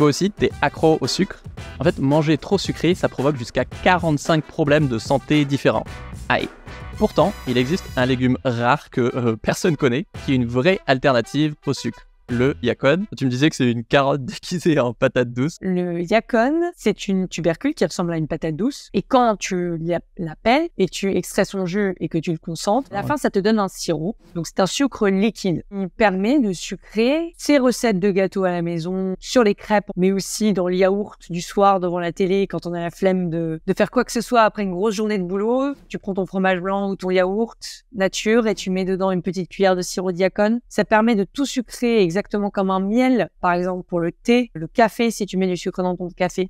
toi aussi, t'es accro au sucre. En fait, manger trop sucré, ça provoque jusqu'à 45 problèmes de santé différents. Aïe. Pourtant, il existe un légume rare que euh, personne connaît, qui est une vraie alternative au sucre le yacon, Tu me disais que c'est une carotte déguisée en patate douce. Le yacon, c'est une tubercule qui ressemble à une patate douce. Et quand tu la et tu extrais son jus et que tu le concentres, à la fin, ça te donne un sirop. Donc, c'est un sucre liquide. Il permet de sucrer ses recettes de gâteaux à la maison, sur les crêpes, mais aussi dans le yaourt du soir devant la télé quand on a la flemme de, faire quoi que ce soit après une grosse journée de boulot. Tu prends ton fromage blanc ou ton yaourt nature et tu mets dedans une petite cuillère de sirop de yacon. Ça permet de tout sucrer exactement exactement comme un miel, par exemple pour le thé, le café, si tu mets du sucre dans ton café,